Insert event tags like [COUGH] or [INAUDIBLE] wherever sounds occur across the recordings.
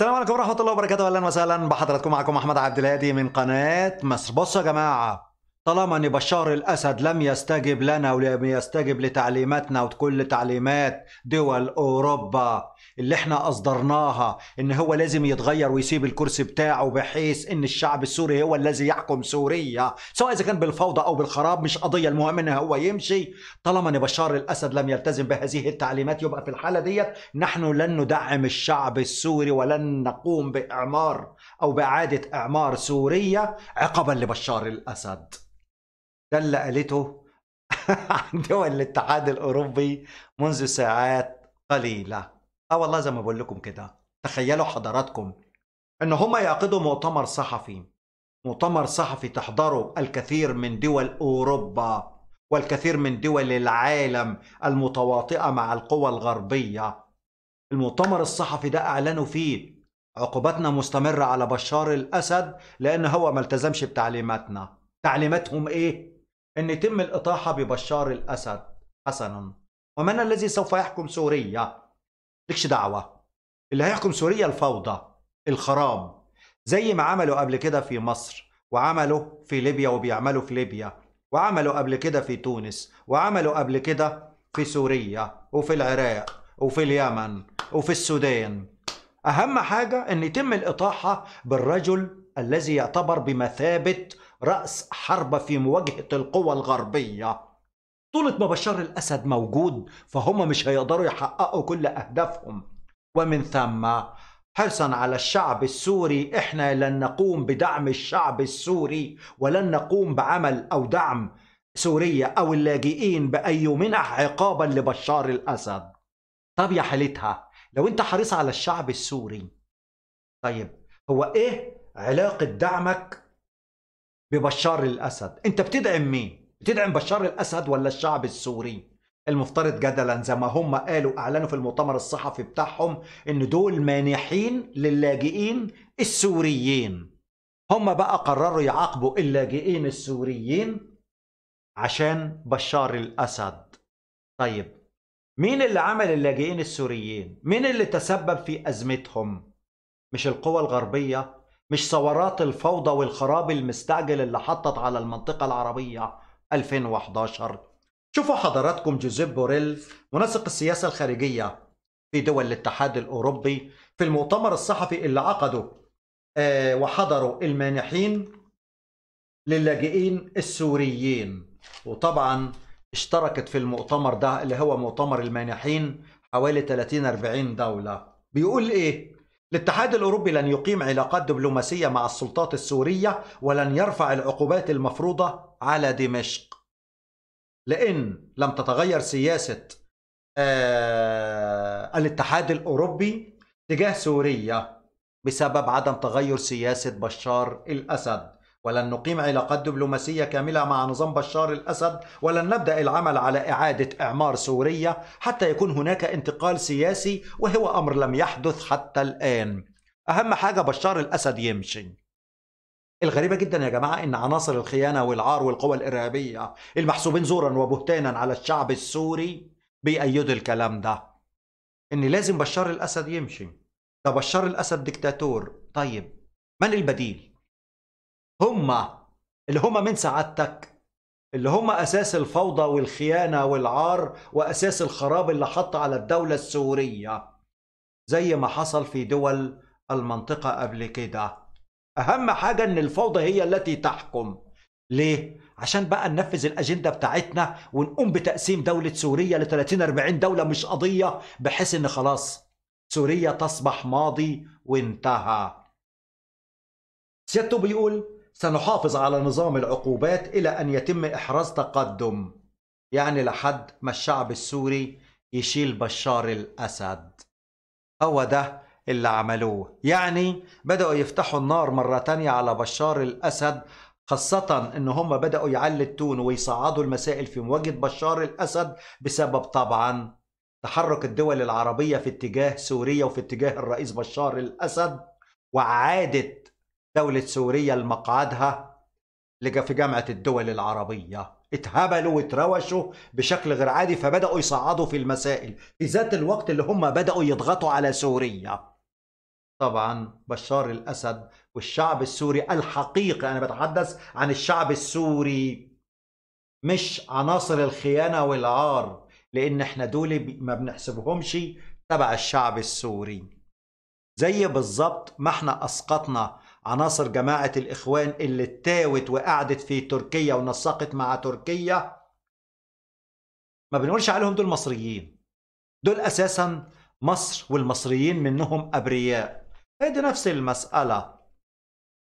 السلام عليكم ورحمه الله وبركاته اهلا وسهلا بحضراتكم معكم احمد عبد الهادي من قناه مصر بصوا يا جماعه طالما ان بشار الاسد لم يستجب لنا ولم يستجب لتعليماتنا وكل تعليمات دول اوروبا اللي احنا اصدرناها ان هو لازم يتغير ويسيب الكرسي بتاعه بحيث ان الشعب السوري هو الذي يحكم سوريا سواء اذا كان بالفوضى او بالخراب مش قضيه المهم ان هو يمشي طالما ان بشار الاسد لم يلتزم بهذه التعليمات يبقى في الحاله ديت نحن لن ندعم الشعب السوري ولن نقوم باعمار او باعاده اعمار سوريا عقبا لبشار الاسد ده اللي قالته [LAUGHS] عن دول الاتحاد الأوروبي منذ ساعات قليلة اه والله زي ما بقول لكم كده تخيلوا حضراتكم ان هم يعقدوا مؤتمر صحفي مؤتمر صحفي تحضره الكثير من دول أوروبا والكثير من دول العالم المتواطئة مع القوى الغربية المؤتمر الصحفي ده أعلنوا فيه عقوباتنا مستمرة على بشار الأسد لأن هو ما التزمش بتعليماتنا تعليماتهم إيه؟ أن يتم الإطاحة ببشار الأسد حسنا ومن الذي سوف يحكم سوريا؟ لكش دعوة اللي هيحكم سوريا الفوضى الخراب زي ما عملوا قبل كده في مصر وعملوا في ليبيا وبيعملوا في ليبيا وعملوا قبل كده في تونس وعملوا قبل كده في سوريا وفي العراق وفي اليمن وفي السودان أهم حاجة أن يتم الإطاحة بالرجل الذي يعتبر بمثابة رأس حربة في مواجهة القوى الغربية طولة ما بشار الأسد موجود فهم مش هيقدروا يحققوا كل أهدافهم ومن ثم حرصا على الشعب السوري احنا لن نقوم بدعم الشعب السوري ولن نقوم بعمل او دعم سوريا او اللاجئين باي منح عقابا لبشار الاسد طب يا حالتها لو انت حريص على الشعب السوري طيب هو ايه علاقة دعمك ببشار الأسد أنت بتدعم مين؟ بتدعم بشار الأسد ولا الشعب السوري؟ المفترض جدلا زي ما هم قالوا أعلنوا في المؤتمر الصحفي بتاعهم إن دول مانحين للاجئين السوريين هم بقى قرروا يعاقبوا اللاجئين السوريين عشان بشار الأسد طيب مين اللي عمل اللاجئين السوريين؟ مين اللي تسبب في أزمتهم؟ مش القوى الغربية مش ثورات الفوضى والخراب المستعجل اللي حطت على المنطقة العربية 2011 شوفوا حضراتكم جوزيب بوريل منسق السياسة الخارجية في دول الاتحاد الأوروبي في المؤتمر الصحفي اللي عقده آه، وحضروا المانحين للاجئين السوريين وطبعا اشتركت في المؤتمر ده اللي هو مؤتمر المانحين حوالي 30 40 دولة بيقول ايه الاتحاد الأوروبي لن يقيم علاقات دبلوماسية مع السلطات السورية ولن يرفع العقوبات المفروضة على دمشق لأن لم تتغير سياسة آه، الاتحاد الأوروبي تجاه سوريا بسبب عدم تغير سياسة بشار الأسد ولن نقيم علاقات دبلوماسية كاملة مع نظام بشار الأسد ولن نبدأ العمل على إعادة إعمار سوريا حتى يكون هناك انتقال سياسي وهو أمر لم يحدث حتى الآن أهم حاجة بشار الأسد يمشي الغريبة جدا يا جماعة إن عناصر الخيانة والعار والقوى الإرهابية المحسوبين زورا وبهتانا على الشعب السوري بيأيدوا الكلام ده إن لازم بشار الأسد يمشي ده بشار الأسد ديكتاتور طيب من البديل؟ هم اللي هم من سعادتك اللي هم أساس الفوضى والخيانة والعار وأساس الخراب اللي حط على الدولة السورية زي ما حصل في دول المنطقة قبل كده أهم حاجة إن الفوضى هي التي تحكم ليه؟ عشان بقى ننفذ الأجندة بتاعتنا ونقوم بتقسيم دولة سوريا ل 30-40 دولة مش قضية بحيث إن خلاص سوريا تصبح ماضي وانتهى سيادته بيقول سنحافظ على نظام العقوبات إلى أن يتم إحراز تقدم يعني لحد ما الشعب السوري يشيل بشار الأسد هو ده اللي عملوه يعني بدأوا يفتحوا النار مرة تانية على بشار الأسد خاصة إن هم بدأوا يعلوا التون ويصعدوا المسائل في مواجهة بشار الأسد بسبب طبعا تحرك الدول العربية في اتجاه سوريا وفي اتجاه الرئيس بشار الأسد وعادت دولة سوريا لقى في جامعة الدول العربية اتهبلوا واتروشوا بشكل غير عادي فبدأوا يصعدوا في المسائل في ذات الوقت اللي هم بدأوا يضغطوا على سوريا طبعا بشار الأسد والشعب السوري الحقيقي أنا بتحدث عن الشعب السوري مش عناصر الخيانة والعار لأن احنا دول ما بنحسبهمش تبع الشعب السوري زي بالظبط ما احنا أسقطنا عناصر جماعة الإخوان اللي اتاوت وقعدت في تركيا ونسقت مع تركيا ما بنقولش عليهم دول مصريين دول أساسا مصر والمصريين منهم أبرياء هي دي نفس المسألة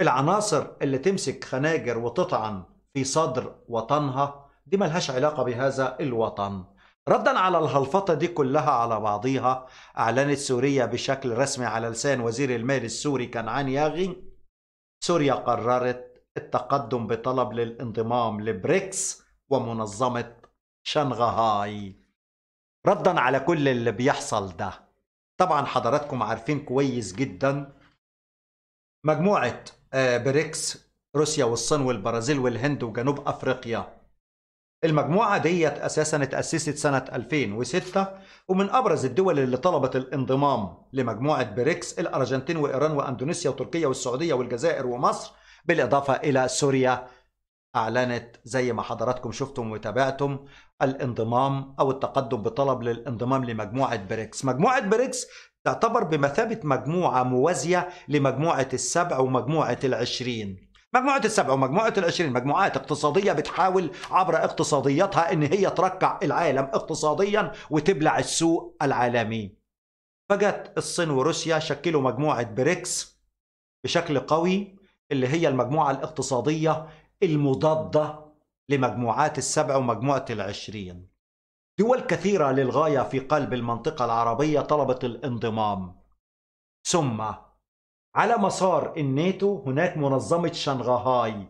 العناصر اللي تمسك خناجر وتطعن في صدر وطنها دي ملهاش علاقة بهذا الوطن ردا على الهلفطة دي كلها على بعضيها أعلنت سوريا بشكل رسمي على لسان وزير المال السوري كنعان ياغي سوريا قررت التقدم بطلب للانضمام لبريكس ومنظمة شنغهاي ردا على كل اللي بيحصل ده طبعا حضراتكم عارفين كويس جدا مجموعة آه، بريكس روسيا والصين والبرازيل والهند وجنوب أفريقيا المجموعة ديت أساسا اتأسست سنة 2006 ومن أبرز الدول اللي طلبت الانضمام لمجموعة بريكس الأرجنتين وإيران وأندونيسيا وتركيا والسعودية والجزائر ومصر بالإضافة إلى سوريا أعلنت زي ما حضراتكم شفتم وتابعتم الانضمام أو التقدم بطلب للانضمام لمجموعة بريكس مجموعة بريكس تعتبر بمثابة مجموعة موازية لمجموعة السبع ومجموعة العشرين مجموعة السبع ومجموعة العشرين مجموعات اقتصادية بتحاول عبر اقتصادياتها ان هي تركع العالم اقتصاديا وتبلع السوق العالمي فجت الصين وروسيا شكلوا مجموعة بريكس بشكل قوي اللي هي المجموعة الاقتصادية المضادة لمجموعات السبع ومجموعة العشرين دول كثيرة للغاية في قلب المنطقة العربية طلبت الانضمام ثم على مسار الناتو هناك منظمة شنغهاي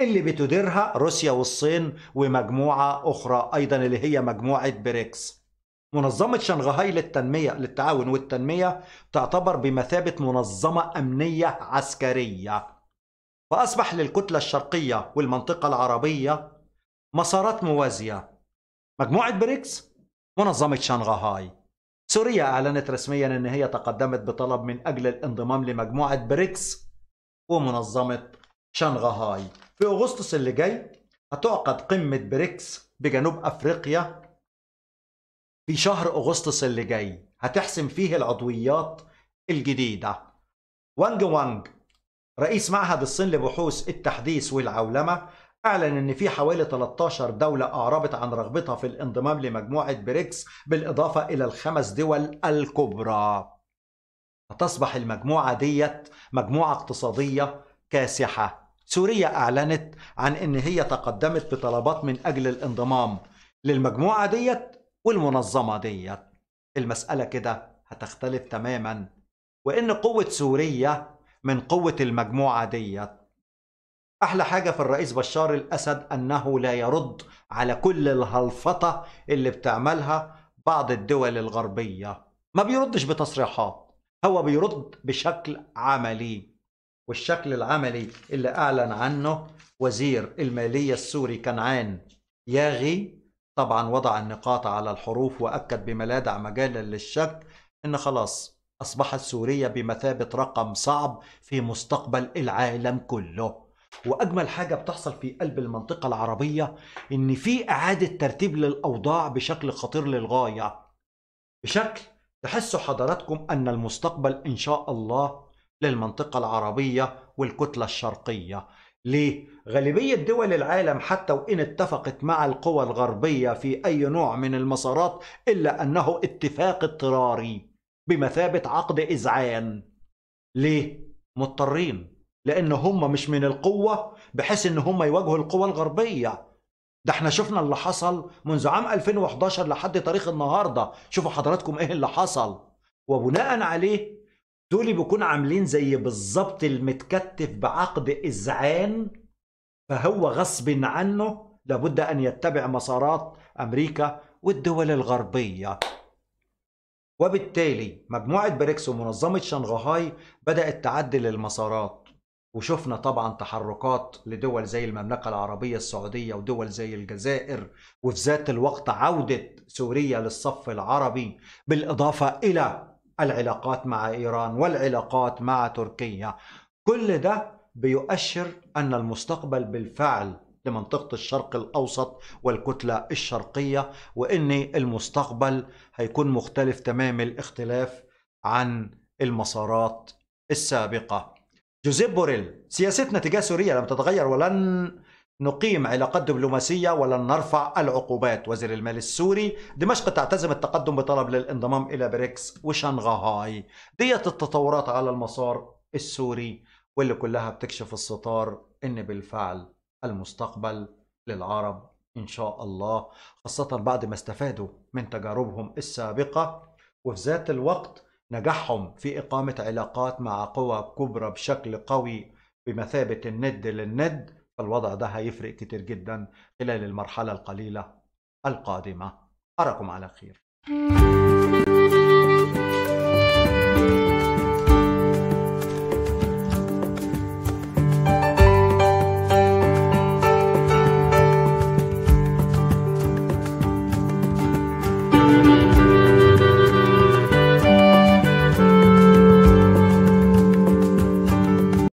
اللي بتديرها روسيا والصين ومجموعة أخرى أيضا اللي هي مجموعة بريكس منظمة شنغهاي للتنمية للتعاون والتنمية تعتبر بمثابة منظمة أمنية عسكرية فأصبح للكتلة الشرقية والمنطقة العربية مسارات موازية مجموعة بريكس منظمة شنغهاي سوريا أعلنت رسميا أن هي تقدمت بطلب من أجل الانضمام لمجموعة بريكس ومنظمة شنغهاي في أغسطس اللي جاي هتعقد قمة بريكس بجنوب أفريقيا في شهر أغسطس اللي جاي هتحسم فيه العضويات الجديدة وانج وانج رئيس معهد الصين لبحوث التحديث والعولمة أعلن أن في حوالي 13 دولة أعربت عن رغبتها في الانضمام لمجموعة بريكس بالإضافة إلى الخمس دول الكبرى هتصبح المجموعة ديت مجموعة اقتصادية كاسحة سوريا أعلنت عن أن هي تقدمت بطلبات من أجل الانضمام للمجموعة ديت والمنظمة ديت المسألة كده هتختلف تماما وإن قوة سوريا من قوة المجموعة ديت احلى حاجه في الرئيس بشار الاسد انه لا يرد على كل الهلفطه اللي بتعملها بعض الدول الغربيه ما بيردش بتصريحات هو بيرد بشكل عملي والشكل العملي اللي اعلن عنه وزير الماليه السوري كنعان ياغي طبعا وضع النقاط على الحروف واكد بملادع مجالا للشك ان خلاص اصبحت سوريا بمثابه رقم صعب في مستقبل العالم كله واجمل حاجه بتحصل في قلب المنطقه العربيه ان في اعاده ترتيب للاوضاع بشكل خطير للغايه بشكل تحسوا حضراتكم ان المستقبل ان شاء الله للمنطقه العربيه والكتله الشرقيه ليه غالبيه دول العالم حتى وان اتفقت مع القوى الغربيه في اي نوع من المسارات الا انه اتفاق اضطراري بمثابه عقد اذعان ليه مضطرين لأن هم مش من القوة بحيث إن هم يواجهوا القوى الغربية ده احنا شفنا اللي حصل منذ عام 2011 لحد تاريخ النهاردة شوفوا حضراتكم ايه اللي حصل وبناء عليه دول بيكون عاملين زي بالظبط المتكتف بعقد إذعان فهو غصب عنه لابد أن يتبع مسارات أمريكا والدول الغربية وبالتالي مجموعة بريكس ومنظمة شنغهاي بدأت تعدل المسارات وشفنا طبعا تحركات لدول زي المملكة العربية السعودية ودول زي الجزائر وفي ذات الوقت عودة سوريا للصف العربي بالإضافة إلى العلاقات مع إيران والعلاقات مع تركيا كل ده بيؤشر أن المستقبل بالفعل لمنطقة الشرق الأوسط والكتلة الشرقية وأن المستقبل هيكون مختلف تمام الاختلاف عن المسارات السابقه جوزيب بوريل سياستنا تجاه سوريا لم تتغير ولن نقيم علاقات دبلوماسية ولن نرفع العقوبات وزير المال السوري دمشق تعتزم التقدم بطلب للانضمام إلى بريكس وشنغهاي ديت التطورات على المسار السوري واللي كلها بتكشف الستار إن بالفعل المستقبل للعرب إن شاء الله خاصة بعد ما استفادوا من تجاربهم السابقة وفي ذات الوقت نجاحهم في إقامة علاقات مع قوى كبرى بشكل قوي بمثابة الند للند فالوضع ده هيفرق كتير جدا خلال المرحلة القليلة القادمة أراكم على خير